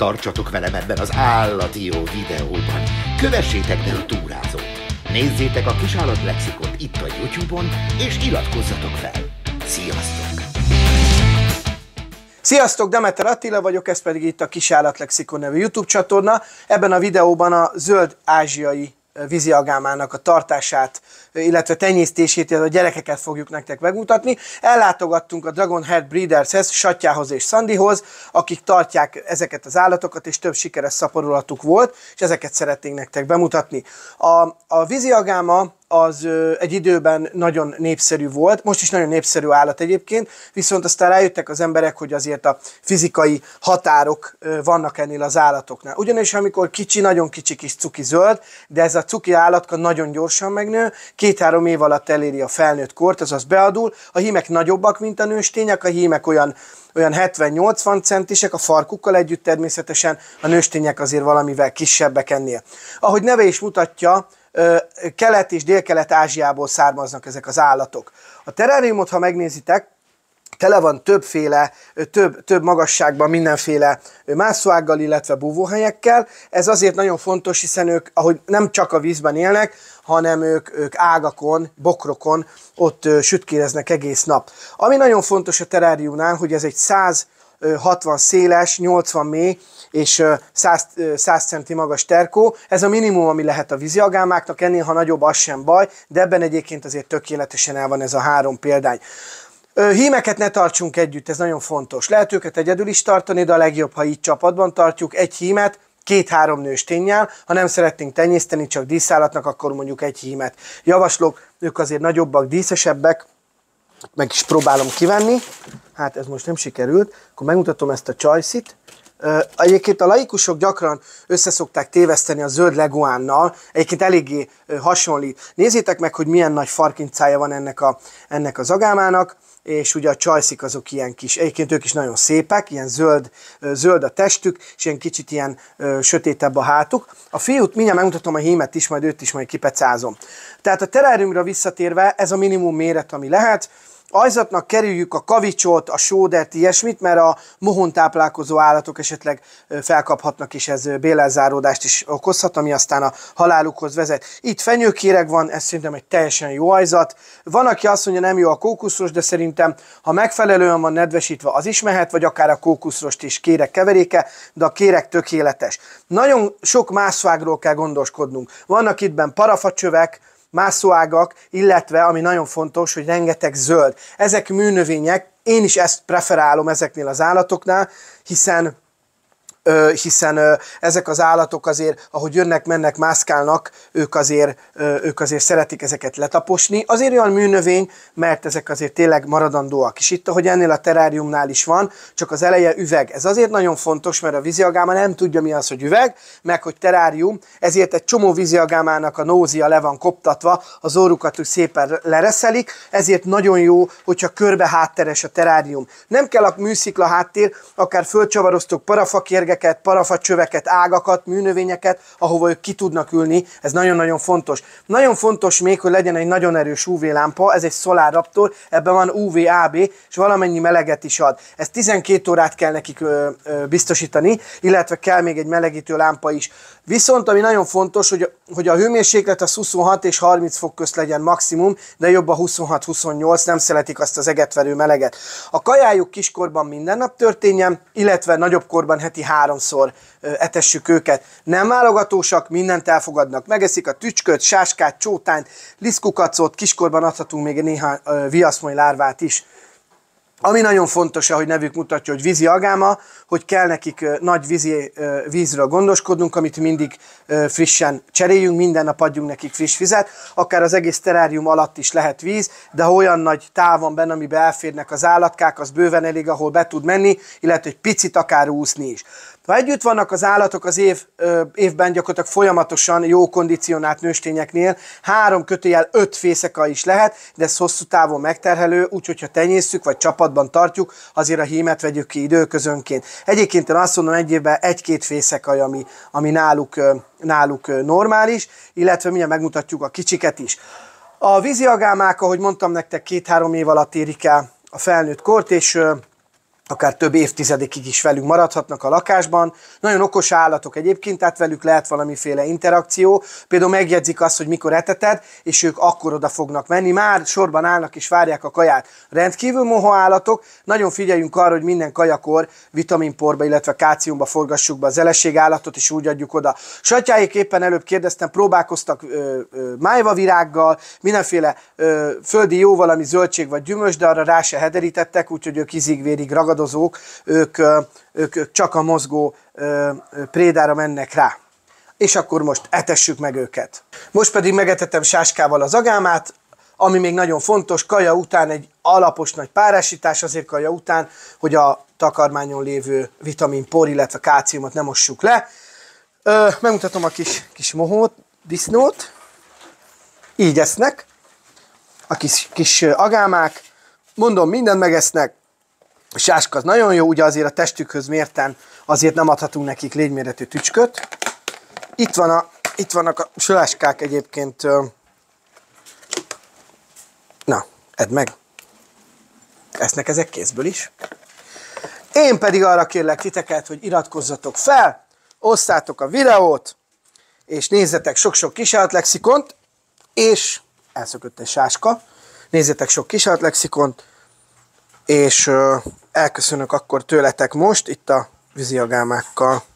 tartsatok velem ebben az állati jó videóban. Kövessétek el a túrázót. Nézzétek a kisállat lexikont itt a YouTube-on, és iratkozzatok fel. Sziasztok! Sziasztok, Demeter Attila vagyok, ez pedig itt a Kisállatlexikon nevű YouTube csatorna. Ebben a videóban a zöld ázsiai vízi agámának a tartását, illetve tenyésztését, a gyerekeket fogjuk nektek megmutatni. Ellátogattunk a Dragon Head Breedershez, Satyához és Sandyhoz, akik tartják ezeket az állatokat, és több sikeres szaporulatuk volt, és ezeket szeretnénk nektek bemutatni. A, a vízi agáma az egy időben nagyon népszerű volt, most is nagyon népszerű állat egyébként, viszont aztán rájöttek az emberek, hogy azért a fizikai határok vannak ennél az állatoknál. Ugyanis amikor kicsi, nagyon kicsi kis cuki zöld, de ez a cuki állatka nagyon gyorsan megnő, két-három év alatt eléri a felnőtt kort, azaz beadul, a hímek nagyobbak, mint a nőstények, a hímek olyan olyan 70-80 centisek, a farkukkal együtt természetesen, a nőstények azért valamivel kisebbek ennél. Ahogy neve is mutatja, kelet és délkelet Ázsiából származnak ezek az állatok. A teráriumot, ha megnézitek, tele van többféle, több, több magasságban mindenféle mászóággal, illetve búvóhelyekkel. Ez azért nagyon fontos, hiszen ők, ahogy nem csak a vízben élnek, hanem ők, ők ágakon, bokrokon ott sütkéreznek egész nap. Ami nagyon fontos a teráriumnál, hogy ez egy 100 60 széles, 80 mély és 100, 100 centi magas terkó. Ez a minimum, ami lehet a víziagámáknak, ennél ha nagyobb, az sem baj, de ebben egyébként azért tökéletesen el van ez a három példány. Hímeket ne tartsunk együtt, ez nagyon fontos. Lehet őket egyedül is tartani, de a legjobb, ha így csapatban tartjuk. Egy hímet, két-három nős ha nem szeretnénk tenyészteni, csak díszállatnak, akkor mondjuk egy hímet. Javaslok, ők azért nagyobbak, díszesebbek, meg is próbálom kivenni, hát ez most nem sikerült, akkor megmutatom ezt a csajszit. Egyébként a laikusok gyakran összeszokták téveszteni a zöld leguánnal, egyébként eléggé hasonlít. Nézzétek meg, hogy milyen nagy farkincája van ennek, a, ennek az agámának és ugye a csajszik azok ilyen kis, egyébként ők is nagyon szépek, ilyen zöld, zöld a testük, és ilyen kicsit ilyen ö, sötétebb a hátuk. A fiút mindjárt megmutatom a hímet is, majd őt is majd kipecázom. Tehát a teráriumra visszatérve ez a minimum méret, ami lehet, ajzatnak kerüljük a kavicsot, a sódert, ilyesmit, mert a mohon táplálkozó állatok esetleg felkaphatnak, és ez bélelzáródást is okozhat, ami aztán a halálukhoz vezet. Itt fenyőkéreg van, ez szerintem egy teljesen jó ajzat. Van, aki azt mondja, nem jó a kókuszos, de szerintem, ha megfelelően van nedvesítve, az is mehet, vagy akár a kókuszrost is kérek keveréke, de a kérek tökéletes. Nagyon sok mászvágról kell gondoskodnunk. Vannak itt ben parafacsövek, mászóágak, illetve, ami nagyon fontos, hogy rengeteg zöld. Ezek műnövények, én is ezt preferálom ezeknél az állatoknál, hiszen hiszen ezek az állatok azért, ahogy jönnek, mennek, mászkálnak, ők azért, ők azért szeretik ezeket letaposni. Azért olyan műnövény, mert ezek azért tényleg maradandóak. is. itt, ahogy ennél a teráriumnál is van, csak az eleje üveg. Ez azért nagyon fontos, mert a víziagáma nem tudja mi az, hogy üveg, meg hogy terárium, ezért egy csomó víziagámának a nózia le van koptatva, az órukat úgy szépen lereszelik, ezért nagyon jó, hogyha körbe hátteres a terárium. Nem kell a műszikla háttér, akár fölcsavaroztok parafakérget, üvegeket, parafacsöveket, ágakat, műnövényeket, ahova ők ki tudnak ülni. Ez nagyon-nagyon fontos. Nagyon fontos még, hogy legyen egy nagyon erős UV lámpa, ez egy Solar Raptor, ebben van UVAB, és valamennyi meleget is ad. Ez 12 órát kell nekik ö, ö, biztosítani, illetve kell még egy melegítő lámpa is. Viszont ami nagyon fontos, hogy, hogy a hőmérséklet a 26 és 30 fok közt legyen maximum, de jobb a 26-28, nem szeretik azt az egetverő meleget. A kajájuk kiskorban minden nap történjen, illetve nagyobb korban heti 3 háromszor etessük őket. Nem válogatósak, mindent elfogadnak. Megeszik a tücsköt, sáskát, csótányt, liszkukacot, kiskorban adhatunk még néhány viaszmai lárvát is. Ami nagyon fontos, ahogy nevük mutatja, hogy vízi agáma, hogy kell nekik nagy vízi, vízről gondoskodnunk, amit mindig frissen cseréljünk, minden nap adjunk nekik friss vizet, akár az egész terárium alatt is lehet víz, de ha olyan nagy távon benne, amiben elférnek az állatkák, az bőven elég, ahol be tud menni, illetve egy picit akár úszni is. Ha együtt vannak az állatok az év, ö, évben gyakorlatilag folyamatosan jó kondicionált nőstényeknél, három kötőjel öt fészeka is lehet, de ez hosszú távon megterhelő, úgyhogy ha tenyésztjük vagy csapatban tartjuk, azért a hímet vegyük ki időközönként. Egyébként én azt mondom, egy évben egy-két fészekaj, ami, ami náluk, náluk normális, illetve mindjárt megmutatjuk a kicsiket is. A víziagámák, ahogy mondtam nektek, két-három év alatt érik el a felnőtt kort, és akár több évtizedekig is velünk maradhatnak a lakásban. Nagyon okos állatok egyébként, tehát velük lehet valamiféle interakció. Például megjegyzik azt, hogy mikor eteted, és ők akkor oda fognak menni. Már sorban állnak és várják a kaját. Rendkívül moha állatok, nagyon figyeljünk arra, hogy minden kajakor vitaminporba, illetve káciumba forgassuk be az állatot és úgy adjuk oda. Satyáik éppen előbb kérdeztem, próbálkoztak ö, ö, májva virággal, mindenféle ö, földi jó valami zöldség vagy gyümölcs, de arra rá se hederítettek, úgyhogy ők izigvérig ragadtak áldozók, ők, ők, ők csak a mozgó prédára mennek rá. És akkor most etessük meg őket. Most pedig megetettem sáskával az agámát, ami még nagyon fontos, kaja után egy alapos nagy párásítás, azért kaja után, hogy a takarmányon lévő vitamin por, illetve káciumot nem mossuk le. Ö, megmutatom a kis, kis mohót, disznót. Így esznek. A kis, kis agámák. Mondom, mindent megesznek. A sáska az nagyon jó, ugye azért a testükhöz mérten azért nem adhatunk nekik légyméretű tücsköt. Itt, van a, itt vannak a sáskák egyébként. Na, edd meg. Esznek ezek kézből is. Én pedig arra kérlek titeket, hogy iratkozzatok fel, osszátok a videót, és nézzetek sok-sok kísérletlexikont, és elszökött egy sáska, nézzetek sok lexikont, és elköszönök akkor tőletek most itt a Viziagámákkal.